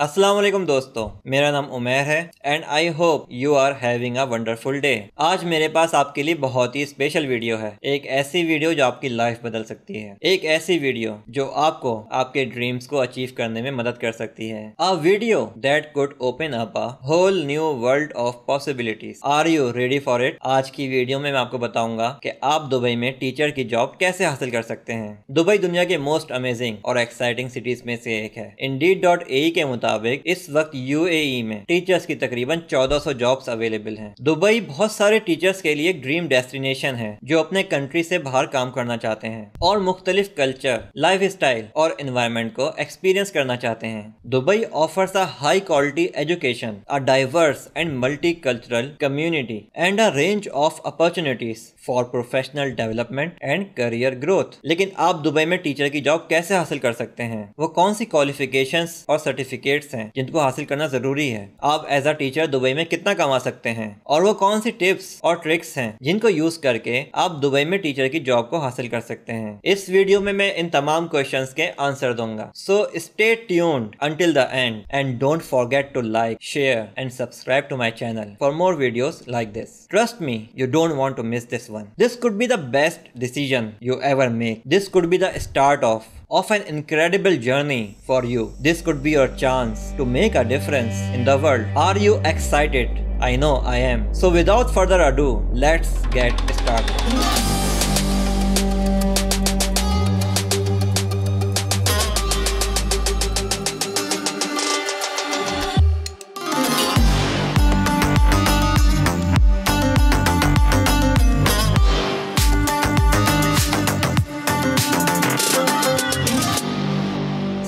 असलम दोस्तों मेरा नाम उमेर है and I hope you are having a wonderful day आज मेरे पास आपके लिए बहुत ही स्पेशल वीडियो है एक ऐसी वीडियो जो आपकी लाइफ बदल सकती है एक ऐसी वीडियो जो आपको आपके ड्रीम्स को अचीव करने में मदद कर सकती है a video that could open up a whole new world of possibilities are you ready for it आज की वीडियो में मैं आपको बताऊंगा की आप दुबई में टीचर की जॉब कैसे हासिल कर सकते हैं दुबई दुनिया के मोस्ट अमेजिंग और एक्साइटिंग सिटीज में से एक है इन e के मुताबिक मुताबिक इस वक्त यूएई में टीचर्स की तकरीबन 1400 जॉब्स अवेलेबल हैं दुबई बहुत सारे टीचर्स के लिए ड्रीम डेस्टिनेशन है जो अपने कंट्री से बाहर काम करना चाहते हैं और मुख्तलिफ कल्चर लाइफ स्टाइल और इन्वायरमेंट को एक्सपीरियंस करना चाहते हैं Dubai offer a high quality education a diverse and multicultural community and a range of opportunities for professional development and career growth लेकिन आप दुबई में टीचर की जॉब कैसे हासिल कर सकते हैं वो कौन सी क्वालिफिकेशन और सर्टिफिकेट टारगेट्स हैं जिनको हासिल करना जरूरी है आप एज अ टीचर दुबई में कितना कमा सकते हैं और वो कौन सी टिप्स और ट्रिक्स हैं जिनको यूज करके आप दुबई में टीचर की जॉब को हासिल कर सकते हैं इस वीडियो में मैं इन तमाम क्वेश्चन के आंसर दूंगा so stay tuned until the end and don't forget to like share and subscribe to my channel for more video like this trust me you don't want to miss this one this could be the best decision you ever make this could be the start of of an incredible journey for you. This could be your chance to make a difference in the world. Are you excited? I know I am. So without further ado, let's get started.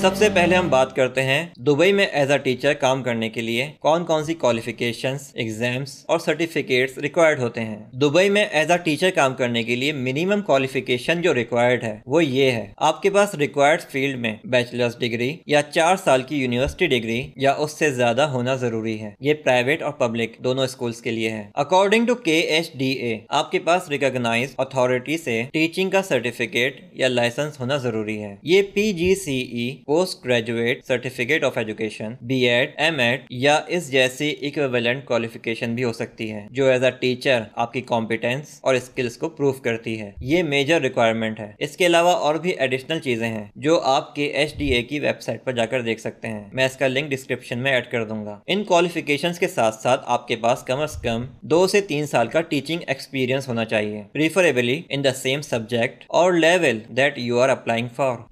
सबसे पहले हम बात करते हैं Dubai में as a teacher काम करने के लिए कौन कौन सी क्वालिफिकेशन एग्जाम्स और सर्टिफिकेट्स रिक्वायर्ड होते हैं दुबई में एज अ टीचर काम करने के लिए मिनिमम क्वालिफिकेशन जो रिक्वायर्ड है वो ये है आपके पास रिक्वायर्ड फील्ड में बैचलर्स डिग्री या चार साल की यूनिवर्सिटी डिग्री या उससे ज्यादा होना जरूरी है ये प्राइवेट और पब्लिक दोनों स्कूल्स के लिए है according to K H D A आपके पास रिकोगनाइज अथॉरिटी से टीचिंग का सर्टिफिकेट या लाइसेंस होना जरूरी है ये P G C E post graduate certificate of education B Ed M Ed या इस जैसी इक्वेलेंट क्वालिफिकेशन भी हो सकती है जो एज अ टीचर आपकी कॉम्पिटेंस और स्किल्स को प्रूव करती है ये मेजर रिक्वायरमेंट है इसके अलावा और भी एडिशनल चीजें हैं जो आपके एच की वेबसाइट पर जाकर देख सकते हैं मैं इसका लिंक डिस्क्रिप्शन में एड कर दूंगा इन क्वालिफिकेशन के साथ साथ आपके पास कम अज कम दो से तीन साल का टीचिंग एक्सपीरियंस होना चाहिए preferably in the same subject और level that you are applying for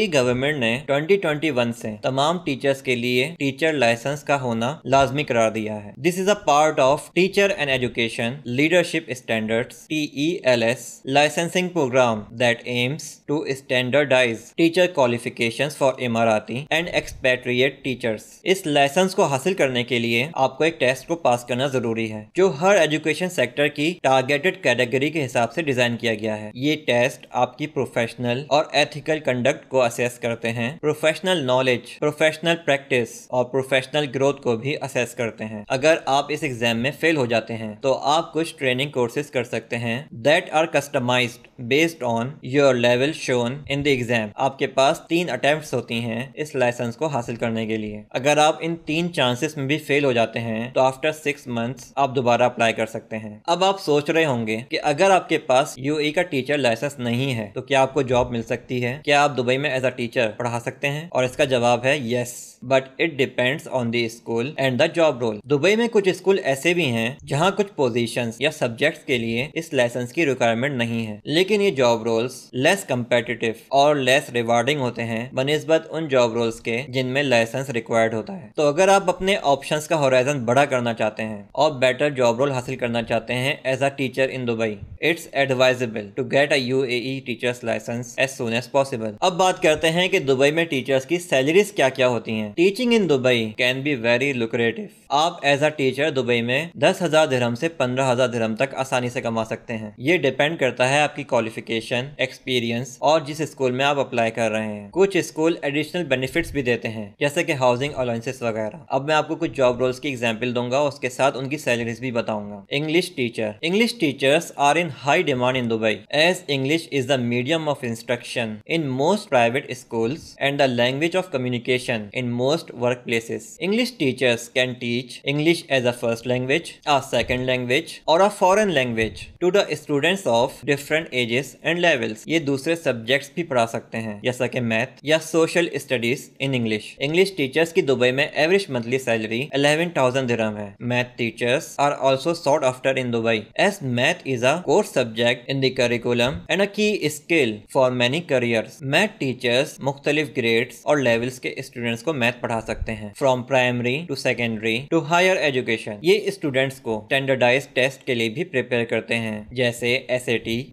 a government ने 2021 से तमाम टीचर्स के लिए टीचर लाइसेंस का होना लाजमी करार दिया है this is a part of teacher and education leadership standards as licensing programme that aims to standardise teacher qualification for Emirati and expatriate teachers इस लाइसेंस को हासिल करने के लिए आपको एक टेस्ट को पास करना जरूरी है जो हर एजुकेशन सेक्टर की टारगेटेड कैटेगरी के हिसाब से डिजाइन किया गया है ये टेस्ट आपकी प्रोफेशनल और एथिकल कंडक्ट को असेस करते हैं प्रोफेशनल नॉलेज प्रोफेशनल प्रैक्टिस और प्रोफेशनल ग्रोथ को भी असेस करते हैं अगर आप इस एग्जाम में फेल हो जाते हैं तो आप कुछ ट्रेनिंग कोर्सेज कर सकते हैं that are customise based on your level shown in the exam आपके पास तीन अटेम्प्ट होती हैं इस लाइसेंस को हासिल करने के लिए अगर आप इन तीन चांसेस में भी फेल हो जाते हैं तो आफ्टर सिक्स मंथ्स आप दोबारा अप्लाई कर सकते हैं अब आप सोच रहे होंगे कि अगर आपके पास यू e का टीचर लाइसेंस नहीं है तो क्या आपको जॉब मिल सकती है क्या आप दुबई में एज अ टीचर पढ़ा सकते सकते हैं और इसका जवाब है yes but it depends on the school and the job role Dubai में कुछ स्कूल ऐसे भी हैं जहां कुछ पोजीशन या सब्जेक्ट्स के लिए इस लाइसेंस की रिक्वायरमेंट नहीं है लेकिन ये जॉब रोल्स लेस कम्पेटिटिव और लेस रिवार्डिंग होते हैं बनस्बत उन जॉब रोल्स के जिनमें लाइसेंस रिक्वायर्ड होता है तो अगर आप अपने ऑप्शन का हॉराइजन बड़ा करना चाहते हैं और बेटर जॉब रोल हासिल करना चाहते हैं as a teacher in Dubai it's advisable to get a U teachers licence as soon as possible अब बात करते हैं कि दुबई में टीचर्स की सैलरीज क्या क्या होती हैं teaching in Dubai can be very lucrative आप एज अ टीचर दुबई में दस हजार धर्म से पंद्रह हजार धर्म तक आसानी से कमा सकते हैं ये डिपेंड करता है आपकी क्वालिफिकेशन एक्सपीरियंस और जिस स्कूल में आप अप्लाई कर रहे हैं कुछ स्कूल एडिशनल बेनिफिट भी देते हैं जैसे की हाउसिंग अलाउंसेस वगैरह अब मैं आपको कुछ जॉब रोल्स की एग्जाम्पल दूंगा उसके साथ उनकी सैलरीज भी बताऊंगा English teacher English teachers are in high demand in Dubai as English is the medium of instruction in most private school and the language of communication in most workplaces. English teachers can teach English as a first language, a second language or a foreign language to the students of different ages and levels. ये दूसरे subjects भी पढ़ा सकते हैं जैसा कि math या social studies in English. English teachers की दुबई में average monthly salary 11,000 thousand dirham है math teachers are also sought after in Dubai as math is a core subject in the curriculum and a key skill for many career math teachers मुख्तलिफ grades और levels के students को math math पढ़ा सकते हैं from primary to secondary to higher education ये students को standardise test के लिए भी प्रिपेयर करते हैं जैसे एस ए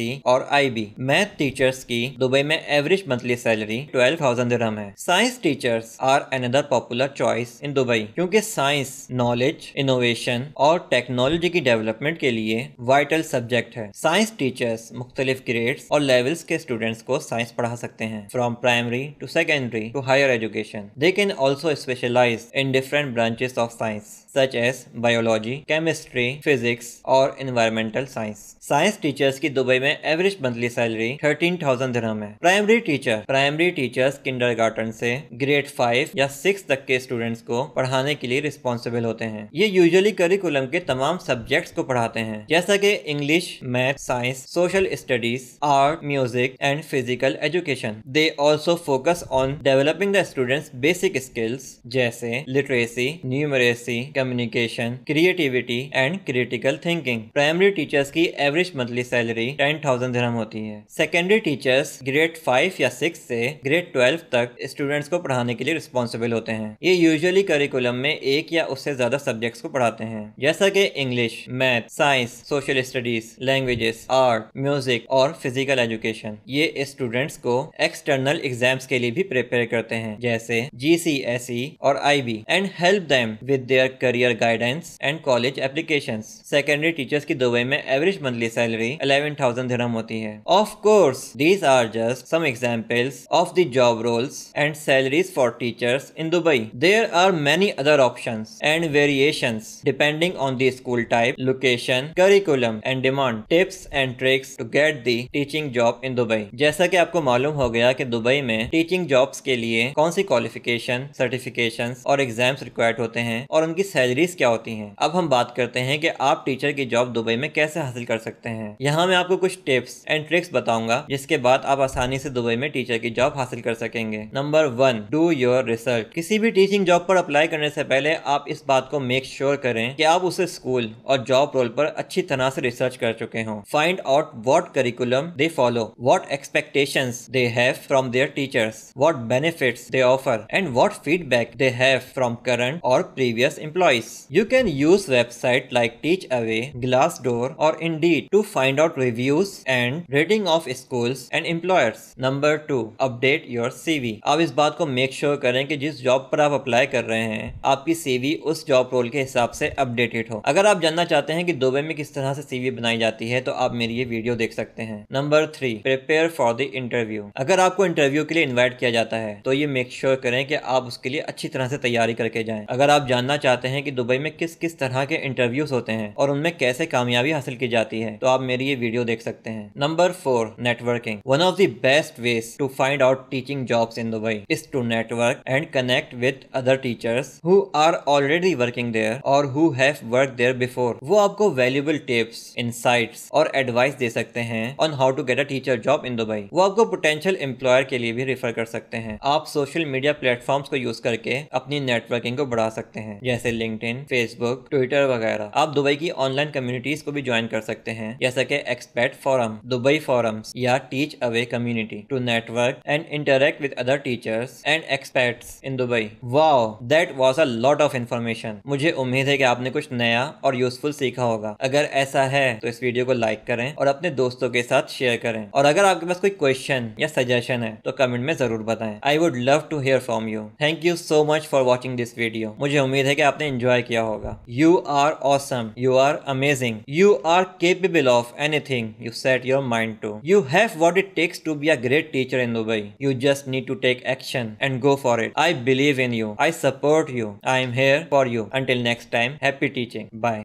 e और आई बी मैथ टीचर्स की दुबई में average monthly salary twelve thousand है science teachers are another popular choice in Dubai क्योंकि साइंस नॉलेज इनोवेशन और टेक्नोलॉजी की डेवलपमेंट के लिए वाइटल सब्जेक्ट है साइंस टीचर्स मुख्तलिफ ग्रेड्स और लेवल्स के स्टूडेंट्स को साइंस पढ़ा सकते हैं from primary to secondary to higher education education. They can also specialize in different branches of science. Such as biology chemistry physics और इन्वायरमेंटल साइंस साइंस टीचर्स की Dubai में average monthly salary thirteen thousand dirham है primary teacher primary teachers kindergarten से grade five या six तक के students को पढ़ाने के लिए रिस्पॉन्सिबल होते हैं ये यूजली करिकुलम के तमाम सब्जेक्ट को पढ़ाते हैं जैसा की English math science social studies art music and physical education they also focus on developing the students basic skills जैसे literacy numeracy communication creativity and critical thinking primary teachers की average monthly salary ten thousand धर्म होती है secondary teachers grade five या six से grade twelve तक students को पढ़ाने के लिए रिस्पॉन्सिबल होते हैं ये यूजली करिकुलम में एक या उससे ज्यादा सब्जेक्ट्स को पढ़ाते हैं जैसा कि English math science social studies languages art music और फिजिकल एजुकेशन ये स्टूडेंट्स को एक्सटर्नल एग्जाम्स के लिए भी प्रिपेयर करते हैं जैसे जी e और I and help them with their career career guidance and college application secondary teachers की दुबई में average monthly salary eleven thousand धर्म होती है of course these are just some examples of the job roles and salaries for teachers in Dubai there are many other option and variation depending on the school type location curriculum and demand tips and tricks to get the teaching job in Dubai जैसा की आपको मालूम हो गया की Dubai में teaching jobs के लिए कौन सी क्वालिफिकेशन सर्टिफिकेशन और एग्जाम्स रिक्वायर्ड होते हैं और उनकी सैलरीज क्या होती हैं अब हम बात करते हैं कि आप टीचर की जॉब दुबई में कैसे हासिल कर सकते हैं यहाँ मैं आपको कुछ टिप्स एंड ट्रिक्स बताऊंगा जिसके बाद आप आसानी से दुबई में टीचर की जॉब हासिल कर सकेंगे number one do your research किसी भी टीचिंग जॉब पर अप्लाई करने से पहले आप इस बात को मेक श्योर sure करें कि आप उसे स्कूल और जॉब रोल पर अच्छी तरह से रिसर्च कर चुके हों find out what curriculum they follow what expectation they have from their teachers what benefit they offer and what feedback they have from current और previous employ employees. You can use website like TeachAway, Glassdoor or Indeed to find out reviews and rating of schools and employers. Number 2. Update your CV. आप इस बात को make sure sure करें कि जिस job पर आप अप्लाई कर रहे हैं आपकी सीवी उस जॉब रोल के हिसाब से अपडेटेड हो अगर आप जानना चाहते हैं कि दुबई में किस तरह से सीवी बनाई जाती है तो आप मेरी ये वीडियो देख सकते हैं number three prepare for the interview अगर आपको इंटरव्यू के लिए इन्वाइट किया जाता है तो ये मेक श्योर sure करें कि आप उसके लिए अच्छी तरह से तैयारी करके जाए अगर आप जानना चाहते हैं हैं कि दुबई में किस किस तरह के इंटरव्यूज होते हैं और उनमें कैसे कामयाबी हासिल की जाती है तो आप मेरी ये वीडियो देख सकते हैं number four networking one of the best ways to find out teaching jobs in Dubai is to network and connect with other teachers who are already working there और who have work there before वो आपको valuable tips insights और advice दे सकते हैं on how to get a teacher job in Dubai वो आपको potential employer के लिए भी रेफर कर सकते हैं आप सोशल मीडिया प्लेटफॉर्म्स को यूज करके अपनी नेटवर्किंग को बढ़ा सकते हैं जैसे लिंक्डइन फेसबुक ट्विटर वगैरह आप दुबई की ऑनलाइन कम्युनिटीज को भी ज्वाइन कर सकते हैं जैसा की एक्सपर्ट फोरम दुबई फोरम्स या teach away community to network and interact with other teachers and expert in Dubai wow that was a lot of information मुझे उम्मीद है कि आपने कुछ नया और यूजफुल सीखा होगा अगर ऐसा है तो इस वीडियो को लाइक करें और अपने दोस्तों के साथ शेयर करें और अगर आपके पास कोई क्वेश्चन या सजेशन है तो कमेंट में जरूर बताएं I would love to hear from you thank you so much for watching this video मुझे उम्मीद है कि आपने इंजॉय किया होगा you are awesome you are amazing you are capable of anything you set your mind to you have what it takes to be a great teacher in Dubai you just need to take action and go for it I believe in you I support you I am here for you until next time happy teaching bye